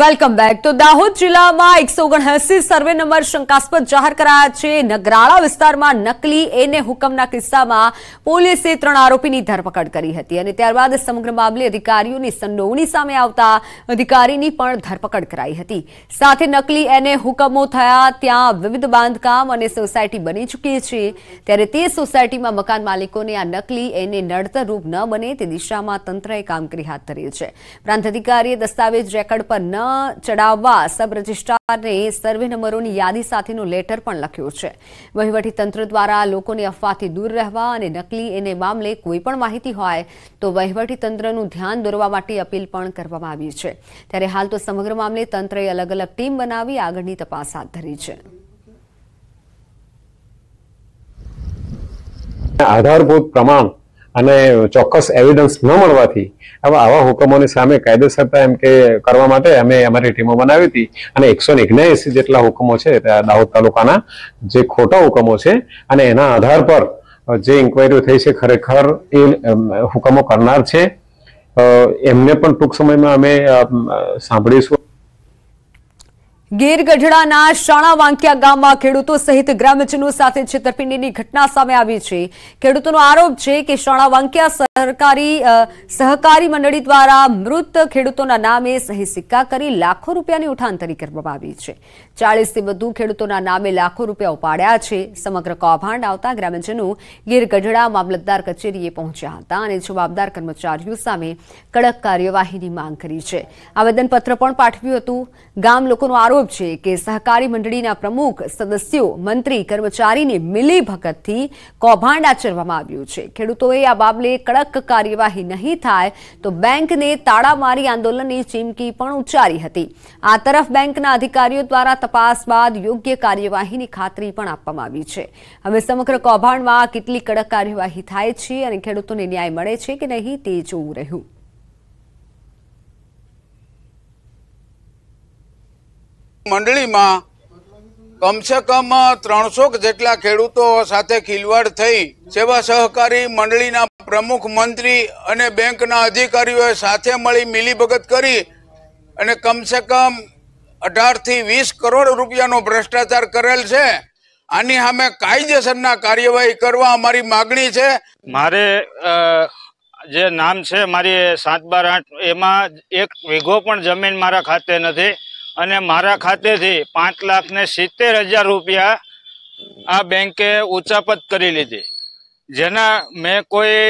welcome back તો દાહોદ જિલ્લામાં એકસો ઓગણએસી સર્વે નંબર શંકાસ્પદ જાહેર કરાયા છે નગરાળા વિસ્તારમાં નકલી એને હુકમના કિસ્સામાં પોલીસે ત્રણ આરોપીની ધરપકડ કરી હતી અને ત્યારબાદ સમગ્ર મામલે અધિકારીઓની સંડોવણી સામે આવતા અધિકારીની પણ ધરપકડ કરાઈ હતી સાથે નકલી એને હુકમો થયા ત્યાં વિવિધ બાંધકામ અને સોસાયટી બની ચૂકી છે ત્યારે તે સોસાયટીમાં મકાન માલિકોને આ નકલી એને નડતર રૂપ ન બને તે દિશામાં તંત્રએ કામગીરી હાથ ધરી છે પ્રાંત અધિકારીએ દસ્તાવેજ રેકર્ડ પર ન ચડાવવા સબ રજિસ્ટ્રારને સર્વે નંબરોની યાદી સાથેનું લેટર પણ લખ્યું છે વહીવટી તંત્ર દ્વારા લોકોને અફવાથી દૂર રહેવા અને નકલી એને મામલે કોઈ પણ માહિતી હોય તો વહીવટી તંત્રનું ધ્યાન દોરવા માટે અપીલ પણ કરવામાં આવી છે ત્યારે હાલ તો સમગ્ર મામલે તંત્રએ અલગ અલગ ટીમ બનાવી આગળની તપાસ હાથ ધરી છે આધારભૂત પ્રમાણ અને ચોક્કસ એવિડન્સ ન મળવાથી આવા આવા હુકમોની સામે કાયદેસરતા એમ કે કરવા માટે અમે અમારી ટીમો બનાવી હતી અને એકસો એગ્નેએસી જેટલા હુકમો છે દાહોદ તાલુકાના જે ખોટા હુકમો છે અને એના આધાર પર જે ઇન્કવાયરીઓ થઈ છે ખરેખર એ હુકમો કરનાર છે એમને પણ ટૂંક સમયમાં અમે સાંભળીશું ગીર ગઢડાના શાણા વાંકિયા ગામમાં ખેડૂતો સહિત ગ્રામજનો સાથે છેતરપિંડીની ઘટના સામે આવી છે ખેડૂતોનો આરોપ છે કે શાણા વાંકિયા સરકારી સહકારી મંડળી દ્વારા મૃત ખેડૂતોના નામે સહી સિક્કા કરી લાખો રૂપિયાની ઉઠાંતરી કરવામાં આવી છે ચાળીસથી વધુ ખેડૂતોના નામે લાખો રૂપિયા ઉપાડ્યા છે સમગ્ર કૌભાંડ આવતા ગ્રામજનો ગીર ગઢડા મામલતદાર કચેરીએ પહોંચ્યા હતા અને જવાબદાર કર્મચારીઓ સામે કડક કાર્યવાહીની માંગ કરી છે આવેદનપત્ર પણ પાઠવ્યું હતું ગામ લોકોનો આરોપ આરોપ છે કે સહકારી મંડળીના પ્રમુખ સદસ્યો મંત્રી કર્મચારીને મિલીભગતથી કૌભાંડ આચરવામાં આવ્યું છે ખેડૂતોએ આ બાબલે કડક કાર્યવાહી નહીં થાય તો બેંકને તાળામારી આંદોલનની ચીમકી પણ ઉચ્ચારી હતી આ તરફ બેંકના અધિકારીઓ દ્વારા તપાસ બાદ યોગ્ય કાર્યવાહીની ખાતરી પણ આપવામાં આવી છે હવે સમગ્ર કૌભાંડમાં કેટલી કડક કાર્યવાહી થાય છે અને ખેડૂતોને ન્યાય મળે છે કે નહીં તે જોવું રહ્યું મંડળીમાં કમસે કમ ત્રણસો જેટલા ખેડૂતો સાથે ખીલવાડ થઈ સેવા સહકારી મંડળીના પ્રમુખ મંત્રી અને બેંકના અધિકારીઓએ સાથે મળી મિલીભગત કરી અને કમસે કમ અઢારથી વીસ કરોડ રૂપિયાનો ભ્રષ્ટાચાર કરેલ છે આની સામે કાયદેસરના કાર્યવાહી કરવા અમારી માગણી છે મારે જે નામ છે મારી સાત બાર આઠ એમાં એક વીઘો પણ જમીન મારા ખાતે નથી અને મારા ખાતેથી પાંચ લાખ ને સિત્તેર હજાર રૂપિયા આ બેંકે ઉચાપત કરી લીધી જેના મેં કોઈ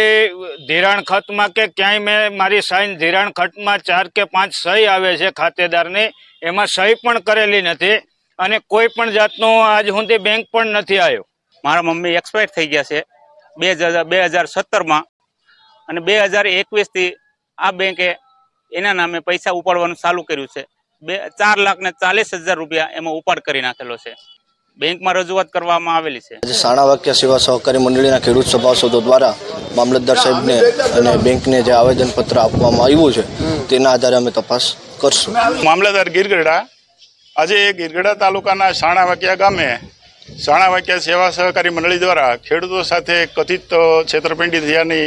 ધિરાણ ખતમાં કે ક્યાંય મેં મારી સાઈન ધિરાણ ખતમાં ચાર કે પાંચ સહી આવે છે ખાતેદારની એમાં સહી પણ કરેલી નથી અને કોઈ પણ જાતનો આજ સુધી બેંક પણ નથી આવ્યો મારા મમ્મી એક્સપાયર થઈ ગયા છે બે હજાર બે હજાર સત્તરમાં અને બે હજાર એકવીસથી આ બેંકે એના નામે પૈસા ઉપાડવાનું ચાલુ કર્યું છે બે ચાર લાખ ને ચાલીસ હજાર રૂપિયા એમાં ઉપાડ કરી નાખેલો છે બેંકમાં રજૂઆત કરવામાં આવેલી છે સાણા વાક્ય સેવા સહકારી મંડળીના ખેડૂત સભાસદો દ્વારા મામલતદાર સાહેબને અને બેંકને જે આવેદનપત્ર આપવામાં આવ્યું છે તેના આધારે અમે તપાસ કરશું મામલતદાર ગીરગઢડા આજે ગીરગઢા તાલુકાના વાક્યા ગામે સાણાવાકિયા સેવા સહકારી મંડળી દ્વારા ખેડૂતો સાથે કથિત છેતરપિંડી થયાની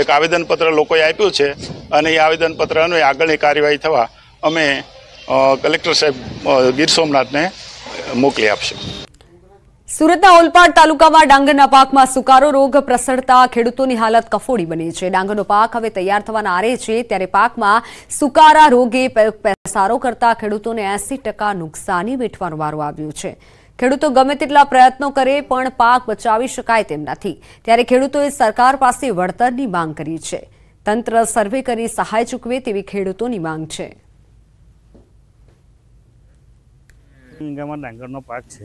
એક આવેદનપત્ર લોકોએ આપ્યું છે અને એ આવેદનપત્ર અન્વયે આગળની કાર્યવાહી થવા અમે કલેક્ટર સાહેબ ગીર સોમનાથને મોકલી આપશે સુરતના ઓલપાડ તાલુકામાં ડાંગરના પાકમાં સુકારો રોગ પ્રસરતા ખેડૂતોની હાલત કફોડી બની છે ડાંગરનો પાક હવે તૈયાર થવાના આરે છે ત્યારે પાકમાં સુકારા રોગે પેસારો કરતા ખેડૂતોને એસી નુકસાની વેઠવાનો વારો આવ્યો છે ખેડૂતો ગમે તેટલા પ્રયત્નો કરે પણ પાક બચાવી શકાય તેમ નથી ત્યારે ખેડૂતોએ સરકાર પાસે વળતરની માંગ કરી છે તંત્ર સર્વે કરી સહાય ચૂકવે તેવી ખેડૂતોની માંગ છે વીંગામાં ડાંગરનો પાક છે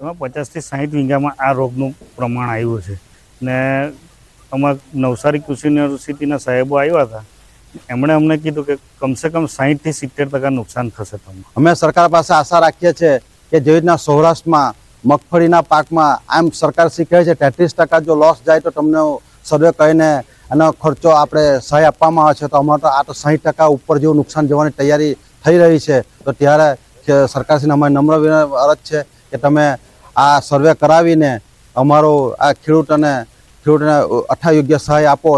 એમાં પચાસથી સાહીઠ વીંગામાં આ રોગનું પ્રમાણ આવ્યું છે ને અમારા નવસારી કૃષિ યુનિવર્સિટીના સાહેબો આવ્યા હતા એમણે અમને કીધું કે કમસે કમ સાહીઠથી સિત્તેર ટકા નુકસાન થશે તમને અમે સરકાર પાસે આશા રાખીએ છીએ કે જેવી રીતના સૌરાષ્ટ્રમાં મગફળીના પાકમાં આમ સરકાર શીખે છે તેત્રીસ ટકા જો લોસ જાય તો તમને સર્વે કહીને એનો ખર્ચો આપણે સહાય આપવામાં આવે છે તો અમારે તો આ તો સાહીઠ ટકા ઉપર જેવું નુકસાન જવાની તૈયારી થઈ રહી છે તો ત્યારે કે સરકારશ્રીને અમારી નમ્ર અરજ છે કે તમે આ સર્વે કરાવીને અમારો આ ખેડૂતોને ખેડૂતને અઠા યોગ્ય સહાય આપો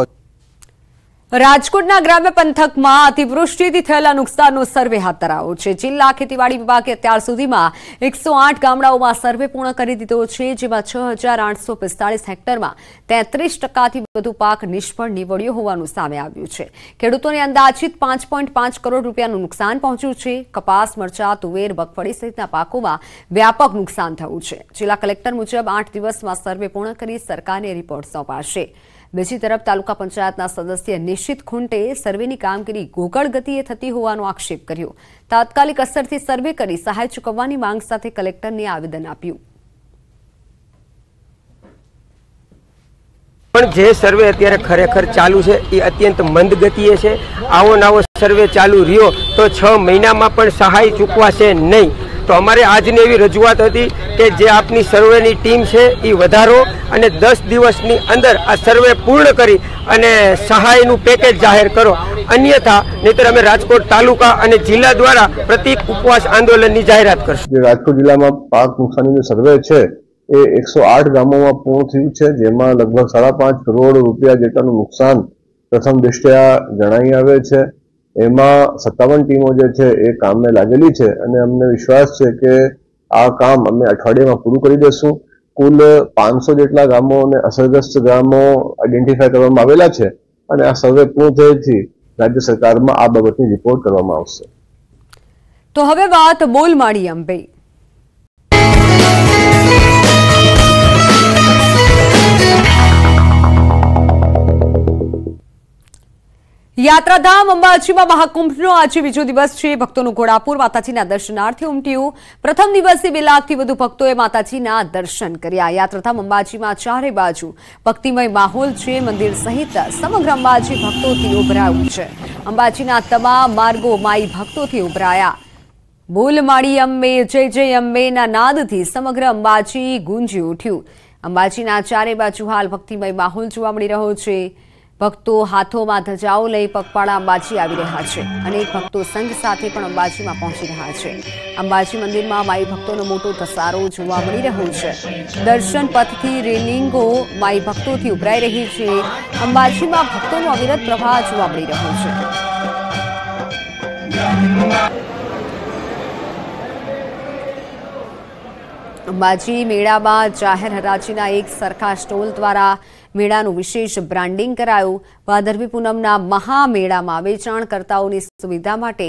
રાજકોટના ગ્રામ્ય પંથકમાં અતિવૃષ્ટિથી થયેલા નુકસાનનો સર્વે હાથ ધરાયો છે જિલ્લા ખેતીવાડી વિભાગે અત્યાર સુધીમાં એકસો ગામડાઓમાં સર્વે પૂર્ણ કરી દીધો છે જેમાં છ હેક્ટરમાં તેત્રીસ ટકાથી વધુ પાક નિષ્ફળ નીવડ્યો હોવાનું સામે આવ્યું છે ખેડૂતોને અંદાજીત પાંચ કરોડ રૂપિયાનું નુકસાન પહોંચ્યું છે કપાસ મરચા તુવેર મગફળી સહિતના પાકોમાં વ્યાપક નુકસાન થયું છે જિલ્લા કલેક્ટર મુજબ આઠ દિવસમાં સર્વે પૂર્ણ કરી સરકારને રિપોર્ટ સોંપાશે બીજી તરફ તાલુકા પંચાયતના સદસ્ય નિશ્ચિત ખુંટે સર્વેની કામગીરી ગોકળ ગતિએ થતી હોવાનો આક્ષેપ કર્યો તાત્કાલિક અસરથી સર્વે કરી સહાય ચૂકવવાની માંગ સાથે કલેક્ટરને આવેદન આપ્યું પણ જે સર્વે અત્યારે ખરેખર ચાલુ છે એ અત્યંત મંદ ગતિએ છે આવો નવો સર્વે ચાલુ રહ્યો તો છ મહિનામાં પણ સહાય ચૂકવાશે નહીં તો અમારે આજની એવી રજૂઆત હતી કે જે આપની સર્વેની ટીમ છે એ વધારો અને દસ દિવસની અંદર આ સર્વે પૂર્ણ કરી અને સહાયનું પેકેજ જાહેર કરો અન્યથા નહીતર અમે રાજકોટ તાલુકા અને જિલ્લા દ્વારા પ્રતિક ઉપવાસ આંદોલનની જાહેરાત કરશું રાજકોટ જિલ્લામાં પાક નુકસાનીનો સર્વે છે એ એકસો આઠ ગામોમાં પૂર્ણ થયું છે જેમાં લગભગ સાડા પાંચ કરોડ રૂપિયા જેટલાનું નુકસાન પ્રથમ દ્રષ્ટિયા જણાવી આવે છે એમાં સત્તાવન ટીમો જે છે એ કામને લાગેલી છે અને અમને વિશ્વાસ છે કે આ કામ અમે અઠવાડિયામાં પૂરું કરી દઈશું કુલ પાંચસો જેટલા ગામો અને અસરગ્રસ્ત ગામો આઈડેન્ટિફાય કરવામાં આવેલા છે અને આ સર્વે પૂર્ણ થયેથી રાજ્ય સરકારમાં આ બાબતની રિપોર્ટ કરવામાં આવશે તો હવે વાત બોલમાળી અંબે યાત્રાધામ અંબાજીમાં મહાકુંભનો આજે બીજો દિવસ છે ભક્તોનું ઘોડાપુર માતાજીના દર્શનાર્થે ઉમટ્યું પ્રથમ દિવસે બે લાખથી વધુ ભક્તોએ માતાજીના દર્શન કર્યા યાત્રાધામ અંબાજીમાં ચારે બાજુ ભક્તિમય માહોલ છે મંદિર સહિત સમગ્ર અંબાજી ભક્તોથી ઉભરાયું છે અંબાજીના તમામ માર્ગો માઈ ભક્તોથી ઉભરાયા બોલમાળી માળી અંબે જય જય અંબેના નાદથી સમગ્ર અંબાજી ગુંજી ઉઠ્યું અંબાજીના ચારે બાજુ હાલ ભક્તિમય માહોલ જોવા મળી રહ્યો છે ભક્તો હાથોમાં ધજાઓ લઈ પગપાળા અંબાજી આવી રહ્યા છે અનેક ભક્તો સંઘ સાથે પણ અંબાજીમાં પહોંચી રહ્યા છે અંબાજી મંદિરમાં માઈ ભક્તોનો મોટો ધસારો જોવા મળી રહ્યો છે દર્શન પથથી રેલિંગો માઈ ભક્તોથી ઉભરાઈ રહી છે અંબાજીમાં ભક્તોનો અવિરત પ્રવાહ જોવા મળી રહ્યો છે અંબાજી મેળામાં જાહેર હરાજીના એક સરખા સ્ટોલ દ્વારા મેળાનું વિશેષ બ્રાન્ડિંગ કરાયું ભાદરવી પૂનમના મહામેળામાં વેચાણકર્તાઓની સુવિધા માટે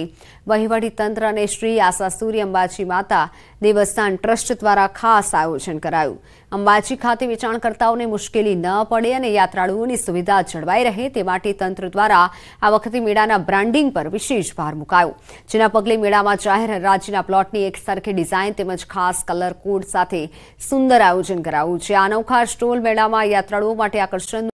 વહીવટીતંત્ર અને શ્રી આશા સૂર્ય અંબાજી માતા દેવસ્થાન ટ્રસ્ટ દ્વારા ખાસ આયોજન કરાયું અંબાજી ખાતે વેચાણકર્તાઓને મુશ્કેલી ન પડે અને યાત્રાળુઓની સુવિધા જળવાઈ રહે તે માટે તંત્ર દ્વારા આ વખતે મેળાના બ્રાન્ડિંગ પર વિશેષ ભાર મુકાયો જેના પગલે મેળામાં જાહેર હરાજીના પ્લોટની એક સરખી ડિઝાઇન તેમજ ખાસ કલર કોડ સાથે સુંદર આયોજન કરાયું છે આ અનોખા સ્ટોલ મેળામાં યાત્રાળુઓ માટે આકર્ષણ